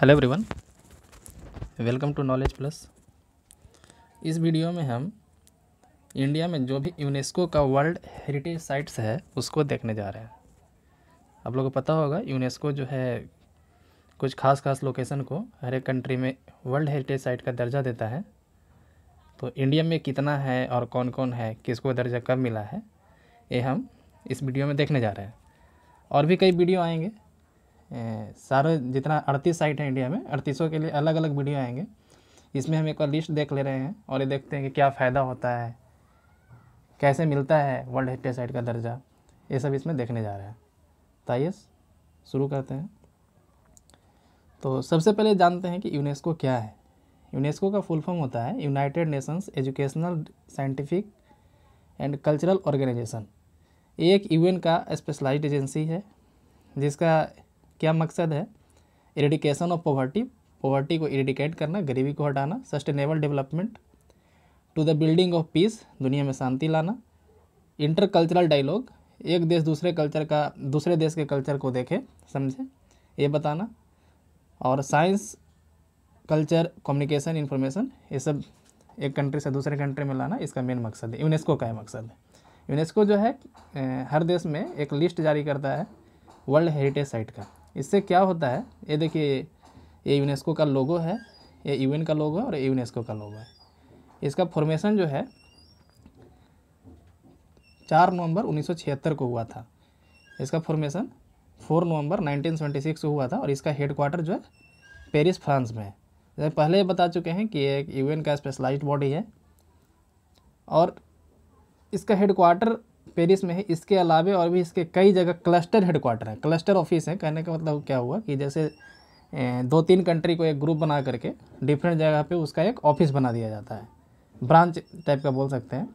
hello everyone welcome to knowledge plus इस video में हम इंडिया में जो भी यूनेस्को का वर्ल्ड हेरिटेज साइट्स है उसको देखने जा रहे हैं आप लोगों को पता होगा यूनेस्को जो है कुछ खास खास लोकेशन को हर एक कंट्री में वर्ल्ड हेरिटेज साइट का दर्जा देता है तो इंडिया में कितना है और कौन कौन है किसको दर्जा कब मिला है ये हम इस वीडियो में देखने जा रहे हैं और भी कई वीडियो आएंगे सारे जितना अड़तीस साइट है इंडिया में अड़तीसों के लिए अलग अलग वीडियो आएंगे इसमें हम एक बार लिस्ट देख ले रहे हैं और ये देखते हैं कि क्या फ़ायदा होता है कैसे मिलता है वर्ल्ड हेरिटेज साइट का दर्जा ये सब इसमें देखने जा रहे हैं तो आइए शुरू करते हैं तो सबसे पहले जानते हैं कि यूनेस्को क्या है यूनेस्को का फुल फॉर्म होता है United Nations Educational Scientific and Cultural Organization ये एक यूएन का स्पेशलाइज्ड एजेंसी है जिसका क्या मकसद है इरेडिकेशन ऑफ पॉवर्टी पॉवर्टी को इरेडिकेट करना गरीबी को हटाना sustainable development to the building of peace दुनिया में शांति लाना इंटर कल्चरल डायलॉग एक देश दूसरे कल्चर का दूसरे देश के कल्चर को देखे समझे ये बताना और साइंस कल्चर कम्युनिकेशन इन्फॉर्मेशन ये सब एक कंट्री से दूसरे कंट्री में लाना इसका मेन मकसद है यूनेस्को का है मकसद है यूनेस्को जो है हर देश में एक लिस्ट जारी करता है वर्ल्ड हेरिटेज साइट का इससे क्या होता है ये देखिए ये यूनेस्को का लोगो है ये यूएन का लोगो है और यूनेस्को का लोगो है इसका फॉर्मेशन जो है चार नवंबर 1976 को हुआ था इसका फॉर्मेशन फोर नवंबर 1976 को हुआ था और इसका हेड क्वार्टर जो है पेरिस फ्रांस में है पहले बता चुके हैं कि एक यूएन का स्पेशलाइज्ड बॉडी है और इसका हेड क्वार्टर पेरिस में है इसके अलावे और भी इसके कई जगह क्लस्टर हेडकोार्टर हैं क्लस्टर ऑफिस हैं कहने का मतलब क्या हुआ कि जैसे दो तीन कंट्री को एक ग्रुप बना करके डिफरेंट जगह पे उसका एक ऑफिस बना दिया जाता है ब्रांच टाइप का बोल सकते हैं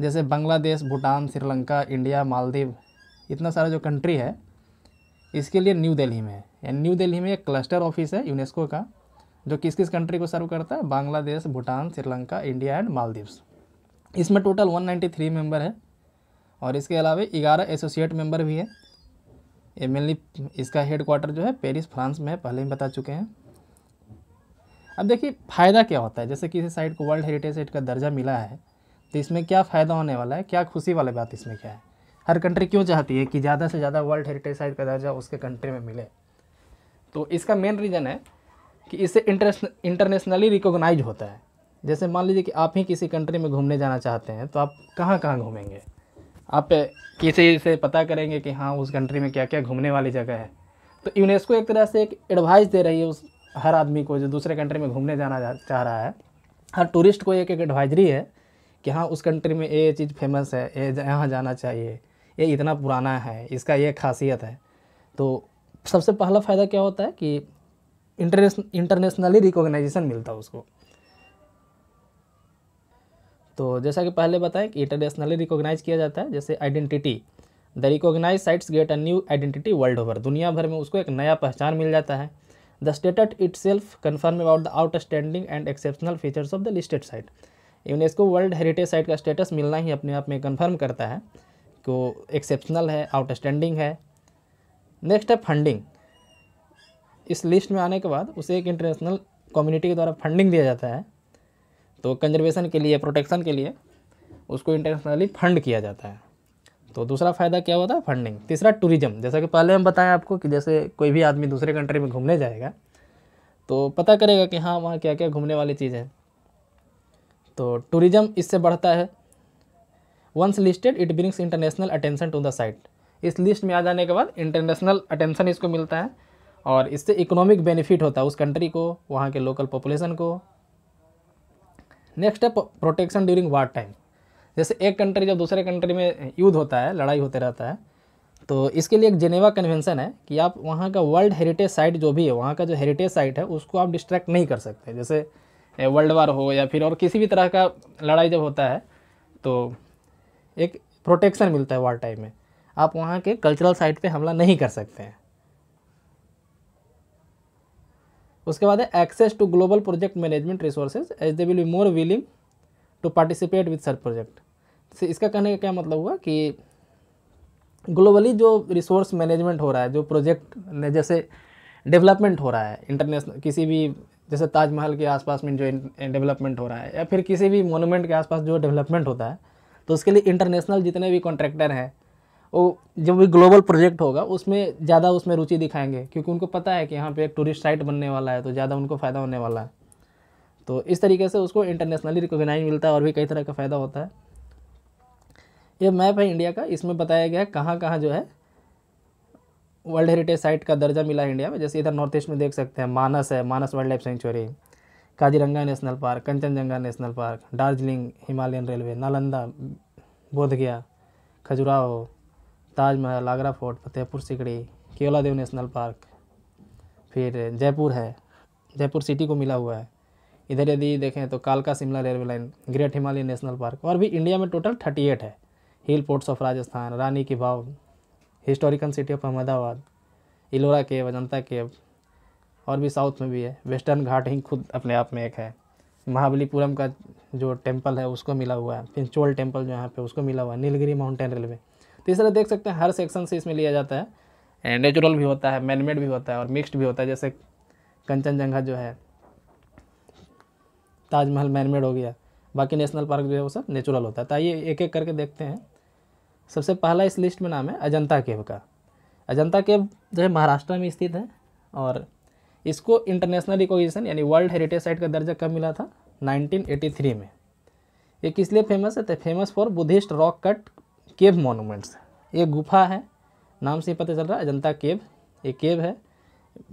जैसे बांग्लादेश भूटान श्रीलंका इंडिया मालदीव इतना सारा जो कंट्री है इसके लिए न्यू दिल्ली में है न्यू दिल्ली में एक क्लस्टर ऑफिस है यूनेस्को का जो किस किस कंट्री को सर्व करता है बांग्लादेश भूटान श्रीलंका इंडिया एंड मालदीव्स इसमें टोटल 193 मेंबर है और इसके अलावा ग्यारह एसोसिएट मेंबर भी है ये मेनली इसका हेड क्वार्टर जो है पेरिस फ्रांस में है पहले ही बता चुके हैं अब देखिए फ़ायदा क्या होता है जैसे किसी साइट को वर्ल्ड हेरिटेज साइट का दर्जा मिला है तो इसमें क्या फ़ायदा होने वाला है क्या खुशी वाली बात इसमें क्या है हर कंट्री क्यों चाहती है कि ज़्यादा से ज़्यादा वर्ल्ड हेरिटेज साइट का दर्जा उसके कंट्री में मिले तो इसका मेन रीज़न है कि इससे इंटरनेशनली रिकोगनाइज होता है जैसे मान लीजिए कि आप ही किसी कंट्री में घूमने जाना चाहते हैं तो आप कहाँ कहाँ घूमेंगे आप किसी से पता करेंगे कि हाँ उस कंट्री में क्या क्या घूमने वाली जगह है तो यूनेस्को एक तरह से एक एडवाइस दे रही है उस हर आदमी को जो दूसरे कंट्री में घूमने जाना चाह रहा है हर टूरिस्ट को एक एक एडवाइजरी है कि हाँ उस कंट्री में ये चीज़ फेमस है ये यहाँ जाना चाहिए ये इतना पुराना है इसका ये खासियत है तो सबसे पहला फ़ायदा क्या होता है कि इंटरनेशनली रिकॉग्नाइजेशन मिलता है उसको तो जैसा कि पहले बताएं कि इंटरनेशनली रिकॉग्नाइज किया जाता है जैसे identity the recognize sites get a new identity world over दुनिया भर में उसको एक नया पहचान मिल जाता है the state it self confirm about the outstanding and exceptional features of the listed site UNESCO world heritage site का स्टेटस मिलना ही अपने आप में कन्फर्म करता है वो एक्सेप्शनल है आउटस्टैंडिंग है नेक्स्ट है फंडिंग इस लिस्ट में आने के बाद उसे एक इंटरनेशनल कम्युनिटी के द्वारा फंडिंग दिया जाता है तो कंजर्वेशन के लिए प्रोटेक्शन के लिए उसको इंटरनेशनली फंड किया जाता है तो दूसरा फ़ायदा क्या होता है फंडिंग तीसरा टूरिज्म जैसा कि पहले हम बताएं आपको कि जैसे कोई भी आदमी दूसरे कंट्री में घूमने जाएगा तो पता करेगा कि हाँ वहाँ क्या क्या घूमने वाली चीज़ है तो टूरिज्म इससे बढ़ता है once listed it brings international attention to the site इस लिस्ट में आ जाने के बाद इंटरनेशनल अटेंशन इसको मिलता है और इससे इकोनॉमिक बेनिफिट होता है उस कंट्री को वहाँ के लोकल पॉपुलेशन को नेक्स्ट है प्रोटेक्शन ड्यूरिंग वार टाइम जैसे एक कंट्री जब दूसरे कंट्री में युद्ध होता है लड़ाई होते रहता है तो इसके लिए एक जेनेवा कन्वेंशन है कि आप वहाँ का वर्ल्ड हेरिटेज साइट जो भी है वहाँ का जो हेरिटेज साइट है उसको आप डिस्ट्रैक्ट नहीं कर सकते जैसे वर्ल्ड वार हो या फिर और किसी भी तरह का लड़ाई जब होता है तो एक प्रोटेक्शन मिलता है वार टाइम में आप वहाँ के कल्चरल साइट पे हमला नहीं कर सकते हैं उसके बाद है access to global project management resources as they will be more willing to participate with sir project इसका कहने का क्या मतलब हुआ कि ग्लोबली जो रिसोर्स मैनेजमेंट हो रहा है जो प्रोजेक्ट जैसे डेवलपमेंट हो रहा है इंटरनेशनल किसी भी जैसे ताजमहल के आसपास में जो डेवलपमेंट हो रहा है या फिर किसी भी मोनूमेंट के आसपास जो डेवलपमेंट होता है तो उसके लिए इंटरनेशनल जितने भी कॉन्ट्रैक्टर हैं वो जो भी ग्लोबल प्रोजेक्ट होगा उसमें ज़्यादा उसमें रुचि दिखाएंगे क्योंकि उनको पता है कि यहाँ पे एक टूरिस्ट साइट बनने वाला है तो ज़्यादा उनको फ़ायदा होने वाला है तो इस तरीके से उसको इंटरनेशनली रिकोगनाइज मिलता है और भी कई तरह का फ़ायदा होता है ये मैप है इंडिया का इसमें बताया गया है कहाँ कहाँ जो है वर्ल्ड हेरिटेज साइट का दर्जा मिला है इंडिया में जैसे इधर नॉर्थ ईस्ट में देख सकते हैं मानस है Manas wildlife sanctuary Kaziranga National Park Kanchenjunga National Park Darjeeling Himalayan Railway Nalanda Bodh Gaya Khajuraho Taj Mahal Agra Fort Fatehpur Sikri केवला देव नेशनल पार्क फिर जयपुर है जयपुर सिटी को मिला हुआ है इधर यदि देखें तो कालका Shimla railway line great Himalaya National Park और भी इंडिया में टोटल थर्टी एट है hill forts of Rajasthan Rani की Vav historical city of Ahmedabad Ellora cave Ajanta cave और भी साउथ में भी है वेस्टर्न घाट ही खुद अपने आप में एक है महाबलीपुरम का जो टेम्पल है उसको मिला हुआ है पिंचोल टेम्पल जो यहाँ पे उसको मिला हुआ है नीलगिरी माउंटेन रेलवे तीसरा देख सकते हैं हर सेक्शन से इसमें लिया जाता है नेचुरल भी होता है मैनमेड भी होता है और मिक्स्ड भी होता है जैसे कंचनजंगा जो है ताजमहल मैनमेड हो गया बाकी नेशनल पार्क जो है वो सब नेचुरल होता है तो आइए एक एक करके देखते हैं सबसे पहला इस लिस्ट में नाम है अजंता केव का अजंता केव जो है महाराष्ट्र में स्थित है और इसको इंटरनेशनल रिकॉग्निशन यानी वर्ल्ड हेरिटेज साइट का दर्जा कब मिला था 1983 में ये किस लिए फेमस है तो famous for Buddhist rock cut cave monuments ये गुफा है नाम से पता चल रहा है अजंता केव ये केव है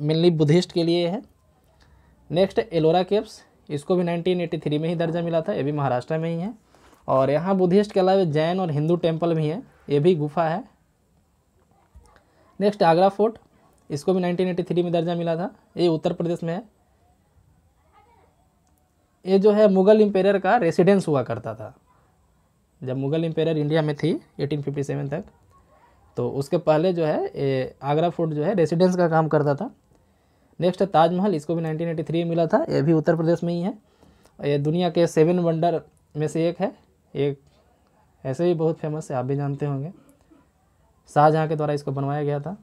मेनली बुद्धिस्ट के लिए है नेक्स्ट एलोरा केव्स इसको भी 1983 में ही दर्जा मिला था ये भी महाराष्ट्र में ही है और यहाँ बुद्धिस्ट के अलावा जैन और हिंदू टेम्पल भी हैं ये भी गुफा है नेक्स्ट आगरा फोर्ट इसको भी 1983 में दर्जा मिला था ये उत्तर प्रदेश में है ये जो है मुगल इम्पेरियर का रेसिडेंस हुआ करता था जब मुग़ल एम्पेयर इंडिया में थी 1857 तक तो उसके पहले जो है ए, आगरा फोर्ट जो है रेसिडेंस का काम करता था नेक्स्ट है ताजमहल इसको भी 1983 में मिला था ये भी उत्तर प्रदेश में ही है ये दुनिया के सेवन वंडर में से एक है एक ऐसे भी बहुत फेमस है आप भी जानते होंगे शाहजहाँ के द्वारा इसको बनवाया गया था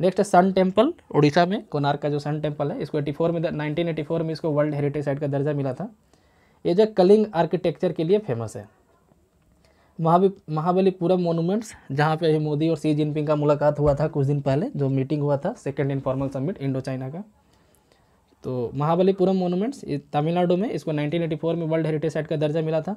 नेक्स्ट है सन टेम्पल उड़ीसा में कोनार्क का जो सन टेम्पल है इसको एटी में नाइनटीन में इसको वर्ल्ड हेरिटेज साइट का दर्जा मिला था ये जो कलिंग आर्किटेक्चर के लिए फेमस है महाबली महाबलीपुरम मोनूमेंट्स जहाँ पे अभी मोदी और सी जिनपिंग का मुलाकात हुआ था कुछ दिन पहले जो मीटिंग हुआ था second informal summit Indo China का तो महाबलीपुरम मोनूमेंट्स तमिलनाडु में इसको 1984 में वर्ल्ड हेरिटेज साइट का दर्जा मिला था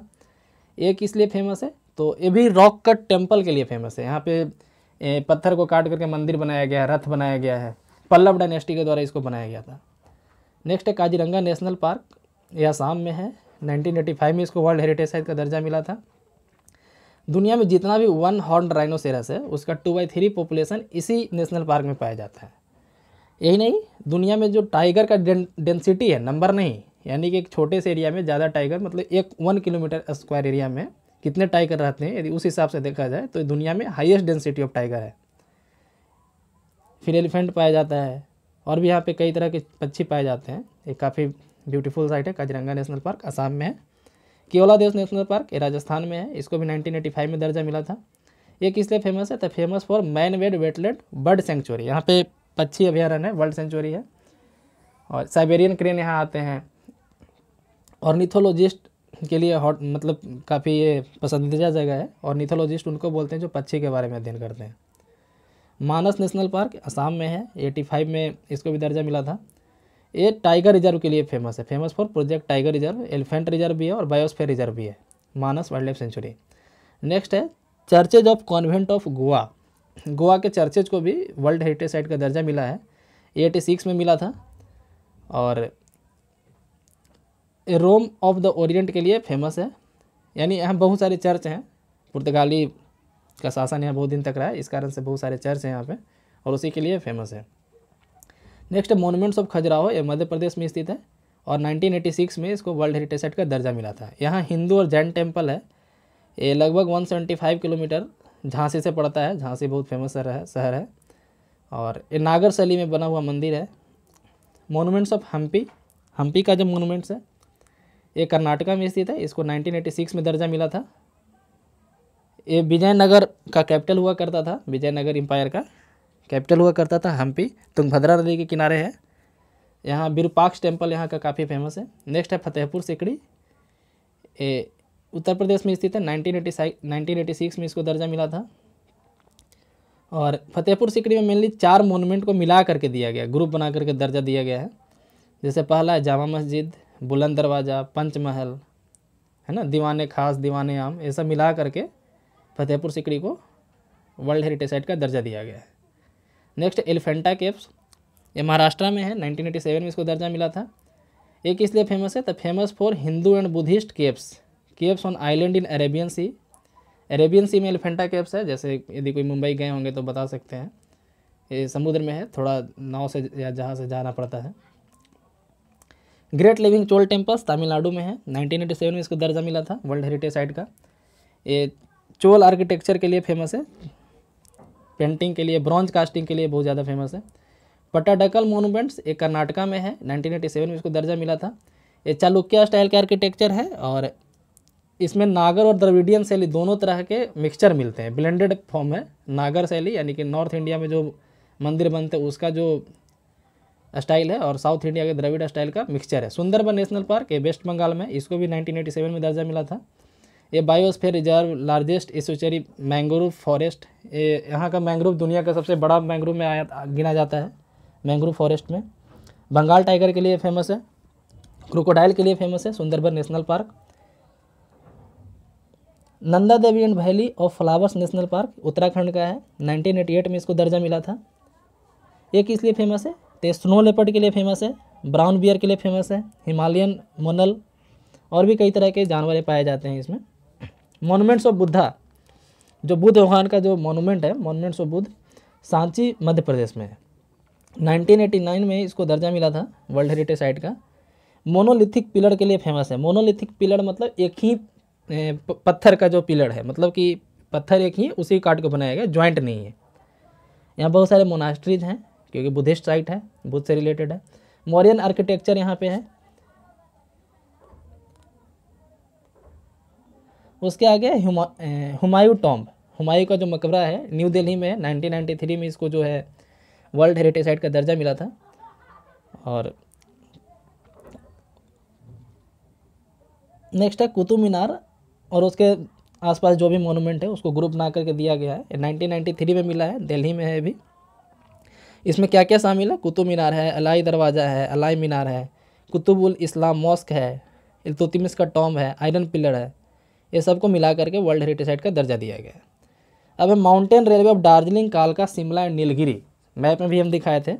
ये किस लिए फेमस है तो ये भी रॉक कट टेम्पल के लिए फेमस है यहाँ पे पत्थर को काट करके मंदिर बनाया गया है रथ बनाया गया है पल्लव डायनेस्टी के द्वारा इसको बनाया गया था नेक्स्ट है काजीरंगा नेशनल पार्क यह आसाम में है फाइव में इसको वर्ल्ड हेरिटेज साइट का दर्जा मिला था दुनिया में जितना भी वन हॉर्न राइनोसेरस है उसका टू बाई थ्री पॉपुलेशन इसी नेशनल पार्क में पाया जाता है यही नहीं दुनिया में जो टाइगर का डेंसिटी है नंबर नहीं यानी कि एक छोटे से एरिया में ज़्यादा टाइगर मतलब एक वन किलोमीटर स्क्वायर एरिया में कितने टाइगर रहते हैं यदि उस हिसाब से देखा जाए तो दुनिया में हाइएस्ट डेंसिटी ऑफ टाइगर है फिर एलिफेंट पाया जाता है और भी यहाँ पर कई तरह के पक्षी पाए जाते हैं ये काफ़ी ब्यूटीफुल साइट है काजिरंगा नेशनल पार्क आसाम में है केवला देव नेशनल पार्क ये राजस्थान में है इसको भी 1985 में दर्जा मिला था ये किस लिए फेमस है तो famous for man made wetland bird sanctuary यहाँ पे पक्षी अभ्यारण्य है वर्ल्ड सेंचुरी है और साइबेरियन क्रेन यहाँ आते हैं और निथोलॉजिस्ट के लिए हॉट मतलब काफ़ी ये पसंदीदा जगह है और निथोलॉजिस्ट उनको बोलते हैं जो पक्षी के बारे में अध्ययन करते हैं मानस नेशनल पार्क असम में है 85 में इसको भी दर्जा मिला था ये टाइगर रिजर्व के लिए फेमस है famous for project tiger reserve elephant reserve भी है और बायोस्फेयर रिजर्व भी है Manas wildlife sanctuary next है churches of convent of Goa Goa के चर्चेज को भी वर्ल्ड हेरिटेज साइट का दर्जा मिला है एटी सिक्स में मिला था और रोम ऑफ द ओरिएंट के लिए फेमस है यानी यहाँ बहुत सारे चर्च हैं पुर्तगाली का शासन यहाँ बहुत दिन तक रहा है इस कारण से बहुत सारे चर्च हैं यहाँ पे और उसी के लिए फेमस है नेक्स्ट मोनूमेंट्स ऑफ खजुराहो ये मध्य प्रदेश में स्थित है और 1986 में इसको वर्ल्ड हेरिटेज साइट का दर्जा मिला था यहाँ हिंदू और जैन टेम्पल है ये लगभग 175 किलोमीटर झांसी से पड़ता है झांसी बहुत फेमस शहर है शहर है और ये नागर शैली में बना हुआ मंदिर है मोनूमेंट्स ऑफ हम्पी हम्पी का जो मोनूमेंट्स है ये कर्नाटका में स्थित है इसको 1986 में दर्जा मिला था ये विजयनगर का कैपिटल हुआ करता था विजयनगर एम्पायर का कैपिटल हुआ करता था हम्पी तुंगभद्रा नदी के किनारे है यहाँ बिरपाक्स टेम्पल यहाँ का काफ़ी फेमस है नेक्स्ट है फतेहपुर सिकड़ी ए, उत्तर प्रदेश में स्थित है नाइनटीन एटी सिक्स में इसको दर्जा मिला था और फतेहपुर सिकड़ी में मेनली चार मोनूमेंट को मिला करके दिया गया ग्रुप बना करके दर्जा दिया गया है जैसे पहला है जामा मस्जिद बुलंद दरवाज़ा पंचमहल है ना दीवाने खास दीवाने आम ये सब मिला करके फतेहपुर सिकड़ी को वर्ल्ड हेरिटेज साइट का दर्जा दिया गया है नेक्स्ट एलिफेंटा केव्स ये महाराष्ट्र में है 1987 में इसको दर्जा मिला था ये किस लिए फेमस है तो famous for Hindu and Buddhist caves caves on island in Arabian sea Arabian sea में एलिफेंटा केव्स है जैसे यदि कोई मुंबई गए होंगे तो बता सकते हैं ये समुद्र में है थोड़ा नाव से या जहाँ से जाना पड़ता है great living Chola temples Tamil Nadu में है 1987 में इसको दर्जा मिला था वर्ल्ड हेरिटेज साइट का ये चोल आर्किटेक्चर के लिए फेमस है पेंटिंग के लिए ब्रॉन्ज कास्टिंग के लिए बहुत ज़्यादा फेमस है पट्टाडकल मोनूमेंट्स एक कर्नाटका में है 1987 में इसको दर्जा मिला था ये चालुक्या स्टाइल का आर्किटेक्चर है और इसमें नागर और द्रविडियन शैली दोनों तरह के मिक्सचर मिलते हैं ब्लेंडेड फॉर्म है नागर शैली यानी कि नॉर्थ इंडिया में जो मंदिर बनते हैं उसका जो स्टाइल है और साउथ इंडिया के द्रविड स्टाइल का मिक्सचर है सुंदरबन नेशनल पार्क ये वेस्ट बंगाल में इसको भी 1987 में दर्जा मिला था ये biosphere reserve largest estuary mangrove forest ये यहाँ का मैंग्रोव दुनिया का सबसे बड़ा मैंग्रोव में आया गिना जाता है मैंग्रोव फॉरेस्ट में बंगाल टाइगर के लिए फेमस है क्रोकोडाइल के लिए फेमस है Sundarban National Park Nanda Devi and valley of flowers national park Uttarakhand का है 1988 में इसको दर्जा मिला था ये किस लिए फेमस है तो स्नो लेपर्ड के लिए फेमस है ब्राउन बियर के लिए फेमस है हिमालयन मोनल और भी कई तरह के जानवर पाए जाते हैं इसमें मोनूमेंट्स ऑफ बुद्धा जो बुद्ध भगवान का जो मोनूमेंट है मोनूमेंट्स ऑफ बुद्ध सांची मध्य प्रदेश में है 1989 में इसको दर्जा मिला था वर्ल्ड हेरिटेज साइट का मोनोलिथिक पिलर के लिए फेमस है मोनोलिथिक पिलर मतलब एक ही पत्थर का जो पिलर है मतलब कि पत्थर एक ही उसी काट को बनाया गया ज्वाइंट नहीं है यहाँ बहुत सारे मोनास्ट्रीज हैं क्योंकि बुद्धिस्ट साइट है बुद्ध से रिलेटेड है मौर्यन आर्किटेक्चर यहाँ पे है उसके आगे हुमा, हुमायूं टॉम्ब हुमायूं का जो मकबरा है न्यू दिल्ली में है 1993 में इसको जो है वर्ल्ड हेरिटेज साइट का दर्जा मिला था और नेक्स्ट है कुतुब मीनार और उसके आसपास जो भी मोनूमेंट है उसको ग्रुप बना करके दिया गया है थ्री में मिला है दिल्ली में है अभी इसमें क्या क्या शामिल है कुतुब मीनार है अलाई दरवाज़ा है अलाई मीनार है कुतुबुल इस्लाम मॉस्क है इल्तुतमिस का टॉम्ब है आयरन पिलर है ये सबको मिला करके वर्ल्ड हेरिटेज साइट का दर्जा दिया गया है अब है माउंटेन रेलवे ऑफ दार्जिलिंग कालका शिमला एंड नीलगिरी मैप में भी हम दिखाए थे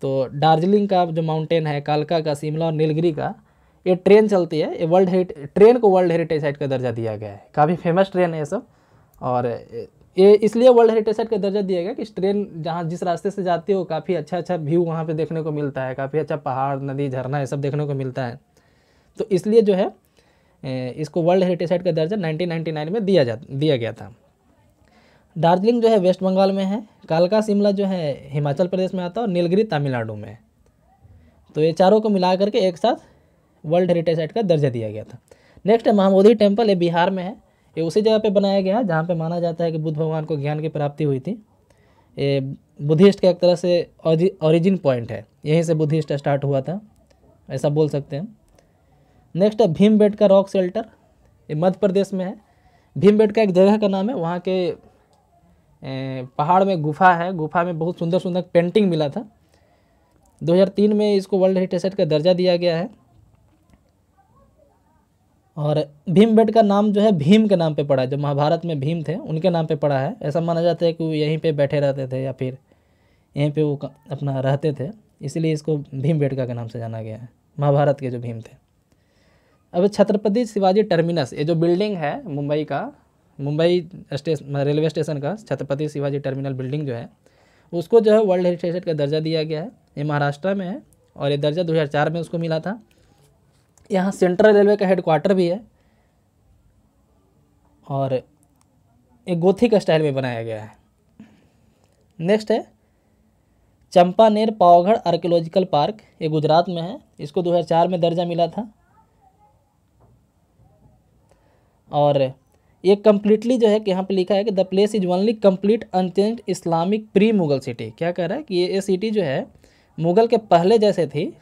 तो दार्जिलिंग का जो माउंटेन है कालका का शिमला और नीलगिरी का ये ट्रेन चलती है ये वर्ल्ड हेरिट ट्रेन को वर्ल्ड हेरिटेज साइट का दर्जा दिया गया है काफ़ी फेमस ट्रेन है ये सब और ये इसलिए वर्ल्ड हेरिटेज साइट का दर्जा दिया गया कि इस ट्रेन जहाँ जिस रास्ते से जाती हो काफ़ी अच्छा अच्छा व्यू वहाँ पे देखने को मिलता है काफ़ी अच्छा पहाड़ नदी झरना ये सब देखने को मिलता है तो इसलिए जो है इसको वर्ल्ड हेरिटेज साइट का दर्जा 1999 में दिया जा दिया गया था दार्जिलिंग जो है वेस्ट बंगाल में है कालका शिमला जो है हिमाचल प्रदेश में आता है और नीलगिरी तमिलनाडु में तो ये चारों को मिला करके एक साथ वर्ल्ड हेरिटेज साइट का दर्जा दिया गया था नेक्स्ट है महाबोधि टेम्पल ये बिहार में है ये उसी जगह पर बनाया गया है जहाँ पर माना जाता है कि बुद्ध भगवान को ज्ञान की प्राप्ति हुई थी ये बुद्धिस्ट का एक तरह से ओरिजिन पॉइंट है यहीं से बुद्धिस्ट स्टार्ट हुआ था ऐसा बोल सकते हैं नेक्स्ट है भीम बेट का रॉक सेल्टर ये मध्य प्रदेश में है भीम बेट का एक जगह का नाम है वहाँ के पहाड़ में गुफा है गुफा में बहुत सुंदर सुंदर पेंटिंग मिला था 2003 में इसको वर्ल्ड हेरिटेज साइट का दर्जा दिया गया है और भीम बेट का नाम जो है भीम के नाम पे पड़ा है जो महाभारत में भीम थे उनके नाम पे पड़ा है ऐसा माना जाता है कि वो यहीं पे बैठे रहते थे या फिर यहीं पे वो अपना रहते थे इसलिए इसको भीम बेटका के नाम से जाना गया है महाभारत के जो भीम थे अब छत्रपति शिवाजी टर्मिनस ये जो बिल्डिंग है मुंबई का मुंबई स्टेशन रेलवे स्टेशन का छत्रपति शिवाजी टर्मिनल बिल्डिंग जो है उसको जो है वर्ल्ड हेरिटेज साइट का दर्जा दिया गया है ये महाराष्ट्र में है और ये दर्जा 2004 में उसको मिला था यहाँ सेंट्रल रेलवे का हेडक्वार्टर भी है और ये गोथिक स्टाइल में बनाया गया है नेक्स्ट है चंपानेर पावगढ़ आर्कोलॉजिकल पार्क ये गुजरात में है इसको दो में दर्जा मिला था और ये कम्प्लीटली जो है कि यहाँ पे लिखा है कि the place is only complete unchanged Islamic pre Mughal city क्या कह रहा है कि ये सिटी जो है मुगल के पहले जैसे थी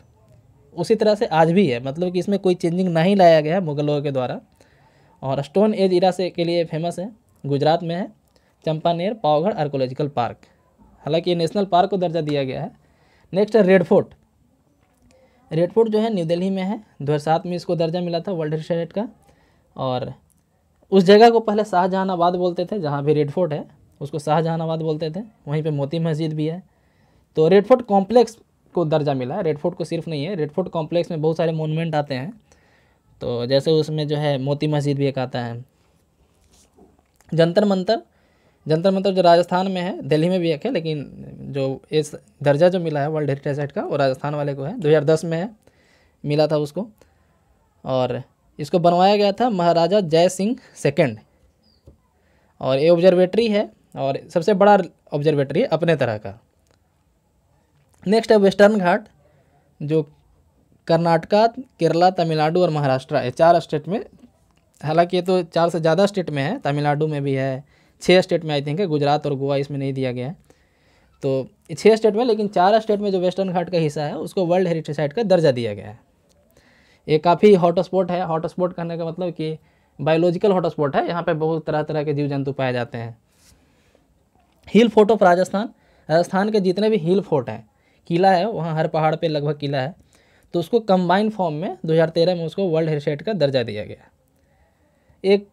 उसी तरह से आज भी है मतलब कि इसमें कोई चेंजिंग नहीं लाया गया है मुगलों के द्वारा और स्टोन एज इरा से के लिए फेमस है गुजरात में है चंपानेर पावगढ़ आर्कोलॉजिकल पार्क हालांकि ये नेशनल पार्क को दर्जा दिया गया है नेक्स्ट है रेड फोर्ट रेड फोर्ट जो है न्यू दिल्ली में है दो में इसको दर्जा मिला था वर्ल्ड हेरिटेज का और उस जगह को पहले शाहजहानाबाद बोलते थे जहाँ भी रेड फोर्ट है उसको शाहजहानाबाद बोलते थे वहीं पे मोती मस्जिद भी है तो रेड फोर्ट कॉम्प्लेक्स को दर्जा मिला है रेड फोर्ट को सिर्फ नहीं है रेड फोर्ट कॉम्प्लेक्स में बहुत सारे मोनूमेंट आते हैं तो जैसे उसमें जो है मोती मस्जिद भी एक आता है जंतर मंतर जंतर मंतर जो राजस्थान में है दिल्ली में भी एक है लेकिन जो इस दर्जा जो मिला है वर्ल्ड हेरिटेज साइट का वो राजस्थान वाले को है दो में है मिला था उसको और इसको बनवाया गया था महाराजा जय सिंह सेकेंड और ये ऑब्जर्वेटरी है और सबसे बड़ा ऑब्जर्वेटरी है अपने तरह का नेक्स्ट है वेस्टर्न घाट जो कर्नाटका केरला तमिलनाडु और महाराष्ट्र ये चार स्टेट में हालांकि ये तो चार से ज़्यादा स्टेट में है तमिलनाडु में भी है छः स्टेट में आई थिंक है गुजरात और गोवा इसमें नहीं दिया गया है तो छः स्टेट में लेकिन चार स्टेट में जो वेस्टर्न घाट का हिस्सा है उसको वर्ल्ड हेरिटेज साइट का दर्जा दिया गया है ये काफ़ी हॉट स्पॉट है हॉट स्पॉट कहने का मतलब कि बायोलॉजिकल हॉट स्पॉट है यहाँ पे बहुत तरह तरह के जीव जंतु पाए जाते हैं hill fort of Rajasthan Rajasthan के जितने भी हिल फोर्ट हैं किला है वहाँ हर पहाड़ पे लगभग किला है तो उसको कंबाइंड फॉर्म में 2013 में उसको वर्ल्ड हेरिटेज का दर्जा दिया गया एक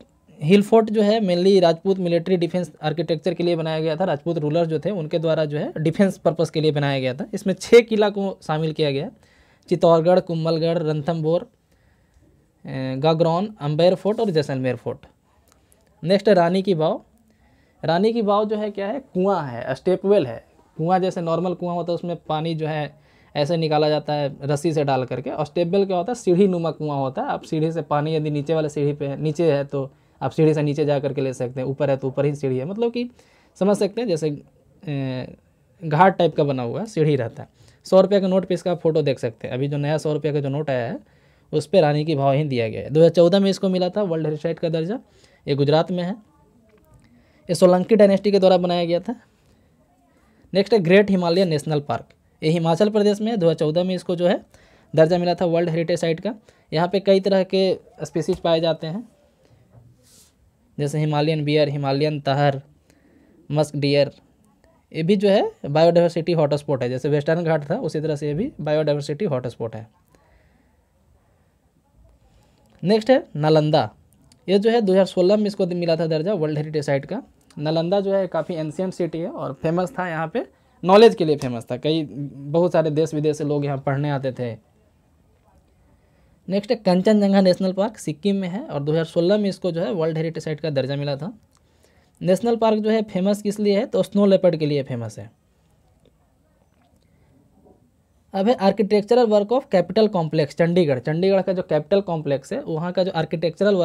हिल फोर्ट जो है mainly Rajput military defence architecture के लिए बनाया गया था राजपूत रूलर जो थे उनके द्वारा जो है डिफेंस पर्पज़ के लिए बनाया गया था इसमें छः किला को शामिल किया गया चित्तौड़गढ़ कुम्भलगढ़ रंथम्बोर गागरौन अम्बेर फोर्ट और जैसलमेर फोर्ट नेक्स्ट है रानी की बाव रानी की बाव जो है क्या है कुआं है स्टेपवेल है कुआं जैसे नॉर्मल कुआं होता है उसमें पानी जो है ऐसे निकाला जाता है रस्सी से डाल करके और स्टेपवेल क्या होता है सीढ़ी नुमा कुआँ होता है आप सीढ़ी से पानी यदि नीचे वाले सीढ़ी पे नीचे है तो आप सीढ़ी से नीचे जा करके ले सकते हैं ऊपर है तो ऊपर ही सीढ़ी है मतलब कि समझ सकते हैं जैसे घाट टाइप का बना हुआ है सीढ़ी रहता है सौ रुपये के नोट पे इसका फ़ोटो देख सकते हैं अभी जो नया सौ रुपये का जो नोट आया है उस पर रानी की भाव ही दिया गया है चौदह में इसको मिला था वर्ल्ड हेरिटेज का दर्जा ये गुजरात में है ये सोलंकी डायनेस्टी के द्वारा बनाया गया था नेक्स्ट है ग्रेट हिमालय नेशनल पार्क ये हिमाचल प्रदेश में दो हज़ार में इसको जो है दर्जा मिला था वर्ल्ड हेरिटेज साइट का यहाँ पे कई तरह के स्पीसीज पाए जाते हैं जैसे Himalayan bear Himalayan tahr musk deer ये भी जो है बायोडाइवर्सिटी हॉटस्पॉट है जैसे वेस्टर्न घाट था उसी तरह से ये भी बायोडाइवर्सिटी हॉटस्पॉट है नेक्स्ट है नालंदा ये जो है 2016 में इसको मिला था दर्जा वर्ल्ड हेरिटेज साइट का नालंदा जो है काफ़ी एंशियंट सिटी है और फेमस था यहाँ पे नॉलेज के लिए फेमस था कई बहुत सारे देश विदेश से लोग यहाँ पढ़ने आते थे नेक्स्ट है कंचनजंगा नेशनल पार्क सिक्किम में है और 2016 में इसको जो है वर्ल्ड हेरिटेज साइट का दर्जा मिला था नेशनल पार्क जो है फेमस किस लिए है तो स्नो लेपर्ड के लिए फेमस है अब है architectural work of capitol complex Chandigarh Chandigarh का जो कैपिटल कॉम्प्लेक्स है वहाँ का जो आर्किटेक्चरल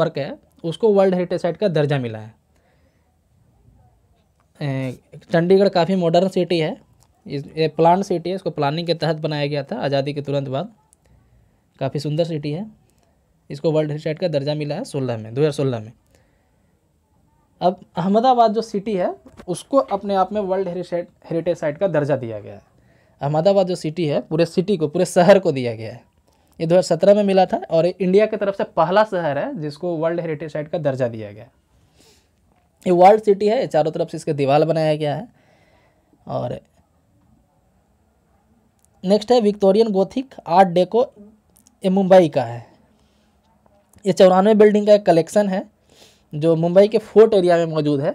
वर्क है उसको वर्ल्ड हेरिटेज साइट का दर्जा मिला है चंडीगढ़ काफ़ी मॉडर्न सिटी है ये प्लान सिटी है इसको प्लानिंग के तहत बनाया गया था आज़ादी के तुरंत बाद काफ़ी सुंदर सिटी है इसको वर्ल्ड हेरिटेज साइट का दर्जा मिला है सोलह में दो में अब अहमदाबाद जो सिटी है उसको अपने आप में वर्ल्ड हेरिटेज साइट का दर्जा दिया गया है अहमदाबाद जो सिटी है पूरे सिटी को पूरे शहर को दिया गया है ये दो में मिला था और इंडिया की तरफ से पहला शहर है जिसको वर्ल्ड हेरिटेज साइट का दर्जा दिया गया ये वर्ल्ड सिटी है चारों तरफ से इसका दीवार बनाया गया है और नेक्स्ट है विक्टोरियन गोथिक आर्ट डेको ये मुंबई का है ये चौरानवे बिल्डिंग का एक कलेक्शन है जो मुंबई के फोर्ट एरिया में मौजूद है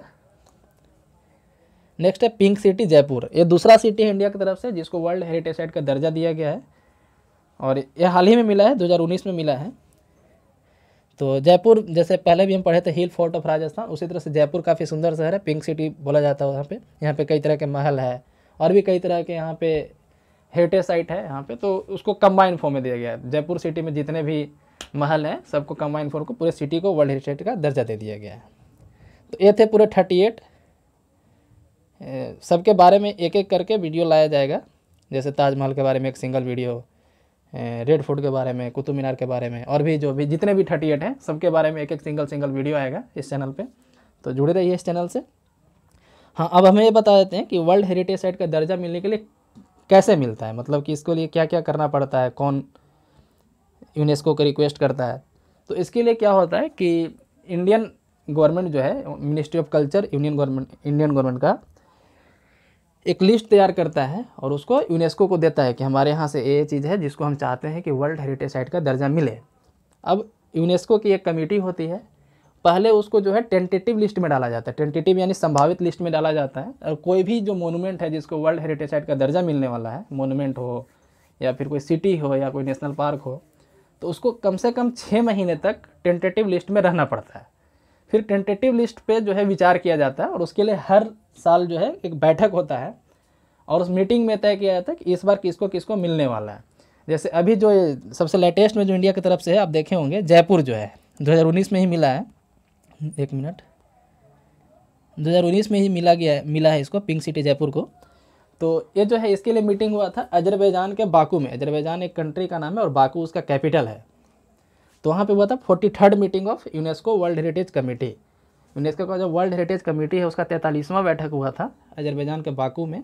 नेक्स्ट है पिंक सिटी जयपुर ये दूसरा सिटी है इंडिया की तरफ से जिसको वर्ल्ड हेरिटेज साइट का दर्जा दिया गया है और यह हाल ही में मिला है 2019 में मिला है तो जयपुर जैसे पहले भी हम पढ़े थे हिल फोर्ट ऑफ राजस्थान उसी तरह से जयपुर काफ़ी सुंदर शहर है पिंक सिटी बोला जाता है वहाँ पर यहाँ पर कई तरह के महल है और भी कई तरह के यहाँ पे हेरिटेज साइट है यहाँ पर तो उसको कंबाइन फॉर्म में दिया गया है जयपुर सिटी में जितने भी महल हैं सबको कम्बाइन फोर को पूरे सिटी को वर्ल्ड हेरिटेज का दर्जा दे दिया गया है तो ये थे पूरे थर्टी एट सबके बारे में एक एक करके वीडियो लाया जाएगा जैसे ताजमहल के बारे में एक सिंगल वीडियो रेड फोर्ट के बारे में कुतुब मीनार के बारे में और भी जो भी जितने भी थर्टी एट हैं सबके बारे में एक एक सिंगल सिंगल वीडियो आएगा इस चैनल पे तो जुड़े रहिए इस चैनल से हाँ अब हमें ये बता देते हैं कि वर्ल्ड हेरिटेज साइट का दर्जा मिलने के लिए कैसे मिलता है मतलब कि इसके लिए क्या क्या करना पड़ता है कौन यूनेस्को को रिक्वेस्ट करता है तो इसके लिए क्या होता है कि इंडियन गवर्नमेंट जो है ministry of culture union government Indian government का एक लिस्ट तैयार करता है और उसको यूनेस्को को देता है कि हमारे यहाँ से ये चीज़ है जिसको हम चाहते हैं कि वर्ल्ड हेरिटेज साइट का दर्जा मिले अब यूनेस्को की एक कमेटी होती है पहले उसको जो है टेंटेटिव लिस्ट में डाला जाता है टेंटेटिव यानी संभावित लिस्ट में डाला जाता है और कोई भी जो मोनूमेंट है जिसको वर्ल्ड हेरिटेज साइट का दर्जा मिलने वाला है मोनूमेंट हो या फिर कोई सिटी हो या कोई नेशनल पार्क हो तो उसको कम से कम छः महीने तक टेंटेटिव लिस्ट में रहना पड़ता है फिर टेंटेटिव लिस्ट पे जो है विचार किया जाता है और उसके लिए हर साल जो है एक बैठक होता है और उस मीटिंग में तय किया जाता है कि इस बार किसको किसको मिलने वाला है जैसे अभी जो सबसे लेटेस्ट में जो इंडिया की तरफ से है आप देखे होंगे जयपुर जो है दो में ही मिला है एक मिनट दो में ही मिला गया मिला है इसको पिंक सिटी जयपुर को तो ये जो है इसके लिए मीटिंग हुआ था अजरबैजान के बाकू में अजरबैजान एक कंट्री का नाम है और बाकू उसका कैपिटल है तो वहाँ पे हुआ था forty third meeting of UNESCO world Heritage Committee UNESCO का जो वर्ल्ड हेरिटेज कमेटी है उसका तैंतालीसवां बैठक हुआ था अजरबैजान के बाकू में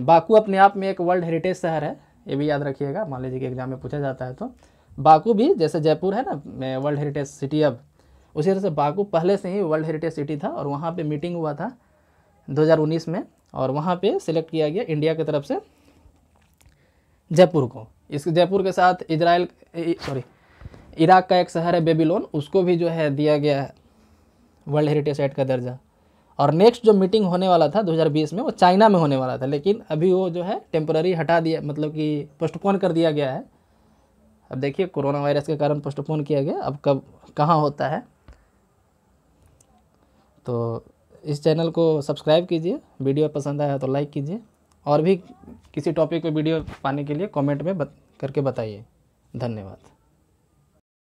बाकू अपने आप में एक वर्ल्ड हेरिटेज शहर है ये भी याद रखिएगा मान लीजिए कि एग्जाम में पूछा जाता है तो बाकू भी जैसे जयपुर है ना वर्ल्ड हेरिटेज सिटी अब उसी तरह से बाकू पहले से ही वर्ल्ड हेरिटेज सिटी था और वहाँ पर मीटिंग हुआ था 2019 में और वहाँ पे सिलेक्ट किया गया इंडिया की तरफ से जयपुर को इस जयपुर के साथ इजराइल सॉरी इराक का एक शहर है बेबीलोन उसको भी जो है दिया गया है वर्ल्ड हेरिटेज साइट का दर्जा और नेक्स्ट जो मीटिंग होने वाला था 2020 में वो चाइना में होने वाला था लेकिन अभी वो जो है टेम्पररी हटा दिया मतलब कि पोस्टपोन कर दिया गया है अब देखिए कोरोना वायरस के कारण पोस्टपोन किया गया अब कब कहाँ होता है तो इस चैनल को सब्सक्राइब कीजिए वीडियो पसंद आया तो लाइक कीजिए और भी किसी टॉपिक पे वीडियो पाने के लिए कमेंट में बत, करके बताइए धन्यवाद